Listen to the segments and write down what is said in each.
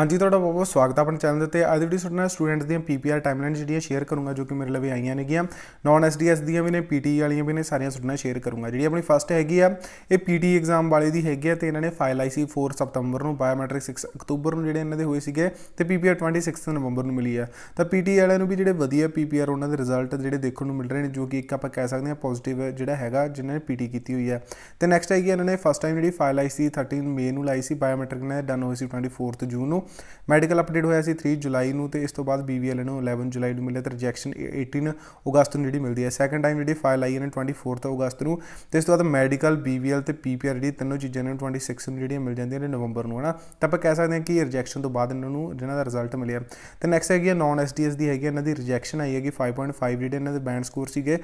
ਹਾਂਜੀ ਤੁਹਾਡਾ ਬਹੁਤ ਬਹੁਤ ਸਵਾਗਤ ਹੈ ਆਪਣੇ ਚੈਨਲ ਦੇ ਉੱਤੇ ਅੱਜ ਦੀ ਵੀਡੀਓ ਸੁਣਨਾ ਸਟੂਡੈਂਟਸ ਦੀਆਂ ਪੀਪੀਆਰ ਟਾਈਮਲਾਈਨ ਜਿਹੜੀਆਂ ਸ਼ੇਅਰ ਕਰੂੰਗਾ ਜੋ ਕਿ ਮੇਰੇ ਲਈ ਆਈਆਂ ਨੇਗੀਆਂ ਨਾਨ ਐਸਡੀਐਸ ਦੀਆਂ ਵੀ ਨੇ ਪੀਟੀ e ਵਾਲੀਆਂ ਵੀ ਨੇ ਸਾਰੀਆਂ ਸਟੂਡੈਂਟ ਸ਼ੇਅਰ ਕਰੂੰਗਾ ਜਿਹੜੀ ਆਪਣੀ ਫਸਟ ਹੈਗੀ ਆ ਇਹ ਪੀਟੀ ਐਗਜ਼ਾਮ e ਵਾਲੇ ਦੀ ਹੈਗੀ ਆ ਤੇ ਇਹਨਾਂ ਨੇ ਫਾਈਲ ਆਈਸੀ 4 ਸਤੰਬਰ ਨੂੰ ਬਾਇਓਮੈਟ੍ਰਿਕ 6 ਅਕਤੂਬਰ ਨੂੰ ਜਿਹੜੇ ਇਹਨਾਂ ਦੇ ਹੋਏ ਸੀਗੇ ਤੇ ਪੀਪੀਆਰ 26 ਨਵੰਬਰ ਨੂੰ ਮਿਲੀ ਆ ਤਾਂ ਪੀਟੀ e ਵਾਲਿਆਂ ਨੂੰ ਵੀ ਜਿਹੜੇ ਵਧੀਆ ਪੀਪੀਆਰ ਉਹਨਾਂ ਦੇ ਰਿਜ਼ਲਟ ਜਿਹੜੇ ਦੇਖਣ ਨੂੰ ਮਿਲ ਰਹੇ ਨੇ ਜੋ ਕਿ ਇੱਕ ਆਪਾਂ ਕਹਿ ਸਕਦੇ ਹਾਂ ਪੋਜ਼ਿਟਿਵ ਜਿਹੜਾ ਹੈਗਾ ਜਿਨ੍ਹਾਂ ਨੇ ਪੀਟੀ ਕੀਤੀ ਹੋਈ ਆ ਤੇ ਨੈਕਸਟ ਹੈਗੀ ਇਹਨਾਂ ਨੇ ਫਸਟ ਟਾਈਮ ਜਿਹੜੀ ਫਾਈਲ ਆਈਸੀ 13 ਮੇ ਨੂੰ ਲਾਈ ਸੀ ਬਾਇਓਮੈਟ੍ਰਿਕ ਨੇ ਡਨ ਹੋਈ ਸੀ 24 ਜੂਨ ਨੂੰ ਮੈਡੀਕਲ ਅਪਡੇਟ ਹੋਇਆ ਸੀ 3 ਜੁਲਾਈ ਨੂੰ ਤੇ ਇਸ ਤੋਂ ਬਾਅਦ ਬੀਵੀਐਲ ਨੂੰ 11 ਜੁਲਾਈ ਨੂੰ ਮਿਲਿਆ ਤੇ ਰਿਜੈਕਸ਼ਨ 18 ਅਗਸਤ ਨੂੰ ਜਿਹੜੀ ਮਿਲਦੀ ਹੈ ਸੈਕੰਡ ਟਾਈਮ ਜਿਹੜੀ ਫਾਈਲ ਆਈ ਹੈ 24th ਅਗਸਤ ਨੂੰ ਤੇ ਇਸ ਤੋਂ ਬਾਅਦ ਮੈਡੀਕਲ ਬੀਵੀਐਲ ਤੇ ਪੀਪੀਆਰ ਜਿਹੜੀ ਤਿੰਨੋਂ ਚੀਜ਼ਾਂ ਨੇ 26 ਨੂੰ ਜਿਹੜੀਆਂ ਮਿਲ ਜਾਂਦੀਆਂ ਨੇ ਨਵੰਬਰ ਨੂੰ ਹਨਾ ਤਾਂ ਆਪਾਂ ਕਹਿ ਸਕਦੇ ਹਾਂ ਕਿ ਰਿਜੈਕਸ਼ਨ ਤੋਂ ਬਾਅਦ ਇਹਨਾਂ ਨੂੰ ਜਿਹਨਾਂ ਦਾ ਰਿਜ਼ਲਟ ਮਿਲਿਆ ਤੇ ਨੈਕਸਟ ਹੈਗੀ ਹੈ ਨਾਨ ਐਸਡੀਐਸ ਦੀ ਹੈਗੀ ਇਹਨਾਂ ਦੀ ਰਿਜੈਕਸ਼ਨ ਆਈ ਹੈਗੀ 5.5 ਜਿਹੜੇ ਇਹਨਾਂ ਦੇ ਬੈਂਡ ਸਕੋਰ ਸੀਗੇ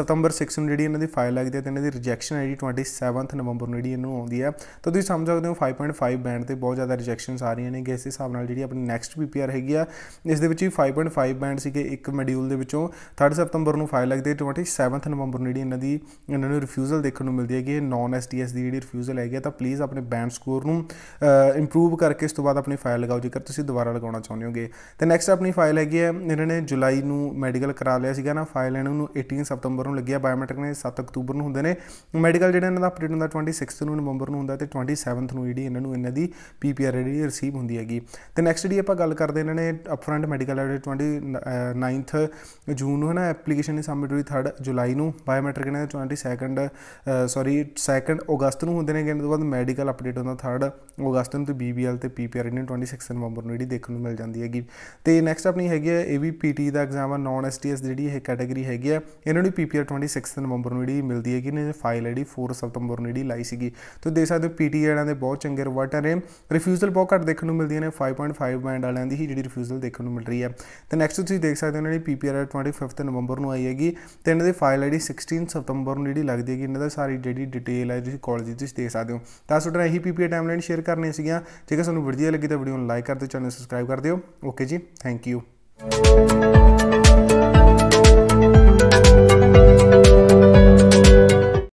ਸਤੰਬਰ 6 ਨੂੰ ਜਿਹੜੀ ਇਹਨਾਂ ਦੀ ਫਾਈਲ ਲੱਗਦੀ ਹੈ ਤੇ ਇਹਨਾਂ ਦੀ ਰਿਜੈਕਸ਼ਨ ਆਈ 27th ਨਵੰਬਰ ਨੂੰ ਜਿਹੜੀ ਇਹਨੂੰ ਆਉਂਦੀ ਹੈ ਤਾਂ ਤੁਸੀਂ ਸਮਝ ਸਕਦੇ ਹੋ 5.5 ਬੈਂਡ ਤੇ ਬਹੁਤ ਜ਼ਿਆਦਾ ਰਿਜੈਕਸ਼ਨਸ ਆ ਰਹੀਆਂ ਨੇ ਹੈਗੇ ਇਸ ਹਿਸਾਬ ਨਾਲ ਜਿਹੜੀ ਆਪਣੀ ਨੈਕਸਟ ਪੀਪੀਆਰ ਹੈਗੀ ਆ ਇਸ ਦੇ ਵਿੱਚ ਵੀ 5.5 ਬੈਂਡ ਸੀਗੇ ਇੱਕ ਮੋਡਿਊਲ ਦੇ ਵਿੱਚੋਂ 3 ਸਤੰਬਰ ਨੂੰ ਫਾਈਲ ਲੱਗਦੀ ਹੈ 27 ਨਵੰਬਰ ਨੂੰ ਜਿਹੜੀ ਇਹਨਾਂ ਦੀ ਇਹਨਾਂ ਨੂੰ ਰਿਫਿਊਜ਼ਲ ਦੇਖਣ ਨੂੰ ਮਿਲਦੀ ਹੈ ਕਿ ਇਹ ਨਾਨ ਐਸਟੀਐਸ ਦੀ ਜਿਹੜੀ ਰਿਫਿਊਜ਼ਲ ਹੈਗੀ ਤਾਂ ਪਲੀਜ਼ ਆਪਣੇ ਬੈਂਡ ਸਕੋਰ ਨੂੰ ਇੰਪਰੂਵ ਕਰਕੇ ਇਸ ਤੋਂ ਬਾਅਦ ਆਪਣੀ ਫਾਈਲ ਲਗਾਓ ਜੇਕਰ ਤੁਸੀਂ ਦੁਬਾਰਾ ਲਗਾਉਣਾ ਚਾਹੁੰਦੇ ਹੋਗੇ ਤੇ ਨੈਕਸਟ ਆਪਣੀ ਫਾਈਲ ਹੈਗੀ ਹੈ ਇਹਨਾਂ ਨੇ ਜੁਲਾਈ ਨੂੰ ਮੈਡੀਕਲ ਕਰਾ ਲਿਆ ਸੀਗਾ ਨਾ ਫਾਈਲ ਇਹਨਾਂ ਨੂੰ 18 ਸਤੰਬਰ ਨੂੰ ਲੱਗਿਆ ਬਾਇਓਮੈਟ੍ਰਿਕ ਨੇ 7 ਅਕਤੂਬਰ ਨੂੰ ਹੁੰਦੇ ਨੇ ਮੈਡੀਕਲ ਜਿਹੜਾ ਇਹਨਾਂ ਦਾ ਅਪਡੇਟ ਹੁੰਦਾ 26 ਨੂੰ ਨਵੰਬਰ ਨੂੰ ਹੁੰਦਾ ਤੇ 27th ਨੂੰ ਜਿਹੜੀ ਇਹਨਾਂ ਨੂੰ ਇਹਨਾਂ ਦੀ ਪੀਪੀਆਰ ਜਿਹੜੀ ਰਿਸੀਵ ਹੁੰਦੀ ਹੈ ਹੈਗੀ ਤੇ ਨੈਕਸਟ ਡੀ ਆਪਾਂ ਗੱਲ ਕਰਦੇ ਇਹਨਾਂ ਨੇ ਅਪਫਰੰਟ ਮੈਡੀਕਲ ਐਡ 29th ਜੂਨ ਨੂੰ ਹੈ ਨਾ ਐਪਲੀਕੇਸ਼ਨ ਇਸ ਸਬਮਿਟ ਹੋਈ 3rd ਜੁਲਾਈ ਨੂੰ ਬਾਇਓਮੈਟ੍ਰਿਕ ਨੇ 22nd ਸੌਰੀ 2nd ਅਗਸਤ ਨੂੰ ਹੁੰਦੇ ਨੇ ਕਹਿੰਦੇ ਤੋਂ ਬਾਅਦ ਮੈਡੀਕਲ ਅਪਡੇਟ ਹੁੰਦਾ 3rd ਅਗਸਤ ਨੂੰ ਤੇ ਬੀਬੀਐਲ ਤੇ ਪੀਪੀਆਰ ਇਹਨਾਂ 26 ਨਵੰਬਰ ਨੂੰ ਜਿਹੜੀ ਦੇਖਣ ਨੂੰ ਮਿਲ ਜਾਂਦੀ ਹੈਗੀ ਤੇ ਨੈਕਸਟ ਆਪਣੀ ਹੈਗੀ ਹੈ ਏਬੀਪੀਟੀ ਦਾ ਐਗਜ਼ਾਮ ਆ ਨਾਨ ਐਸਟੀਐਸ ਜਿਹੜੀ ਇਹ ਕੈਟਾਗਰੀ ਹੈਗੀ ਹੈ ਇਹਨਾਂ ਨੂੰ ਪੀਪੀਆਰ 26 ਨਵੰਬਰ ਨੂੰ ਜਿਹੜੀ ਮਿਲਦੀ ਹੈਗੀ ਨੇ ਫਾਈਲ ਜਿਹੜੀ 4 ਸਤੰਬਰ ਨੂੰ ਜਿਹੜੀ ਲਾਈ ਸੀਗੀ ਤੇ ਦੇਖ ਸਕਦੇ ਹੋ ਪੀਟੀ ਇਹਨਾਂ ਦੇ ਬਹੁਤ ਚੰਗੇ ਰਿਵਰਟ ਰਹੇ ਰਿਫਿਊਜ਼ਲ ਬਹੁਤ ਘੱਟ ਦੇਖਣ ਨੂੰ ਮਿਲਦੀ ਦੀਆਂ ਨੇ 5.5 ਬੈਂਡ ਵਾਲਿਆਂ ਦੀ ਹੀ ਜਿਹੜੀ ਰਿਫਿਊਜ਼ਲ ਦੇਖਣ ਨੂੰ ਮਿਲ ਰਹੀ ਹੈ ਤੇ ਨੈਕਸਟ ਤੁਸੀਂ ਦੇਖ ਸਕਦੇ ਹੋ ਇਹਨਾਂ ਦੀ ਪੀਪੀਆਰ 25 ਨਵੰਬਰ ਨੂੰ ਆਈ ਹੈਗੀ ਤੇ ਇਹਨਾਂ ਦੀ ਫਾਈਲ ਆਈਡੀ 16 ਸਤੰਬਰ ਨੂੰ ਜਿਹੜੀ ਲੱਗਦੀ ਹੈਗੀ ਇਹਨਾਂ ਦਾ ਸਾਰੀ ਜਿਹੜੀ ਡਿਟੇਲ ਹੈ ਤੁਸੀਂ ਕਾਲਜ ਦੀ ਤੁਸੀਂ ਦੇਖ ਸਕਦੇ ਹੋ ਤਾਂ ਸੋਟਰਾ ਇਹੀ ਪੀਪੀਆਰ ਟਾਈਮਲਾਈਨ ਸ਼ੇਅਰ ਕਰਨੀ ਸੀਗੀਆਂ ਜੇਕਰ ਤੁਹਾਨੂੰ ਵਧੀਆ ਲੱਗੀ ਤਾਂ ਵੀਡੀਓ ਨੂੰ ਲਾਈਕ ਕਰ ਦਿਓ ਚੈਨਲ ਸਬਸਕ੍ਰਾਈਬ ਕਰ ਦਿਓ ਓਕੇ ਜੀ ਥੈਂਕ ਯੂ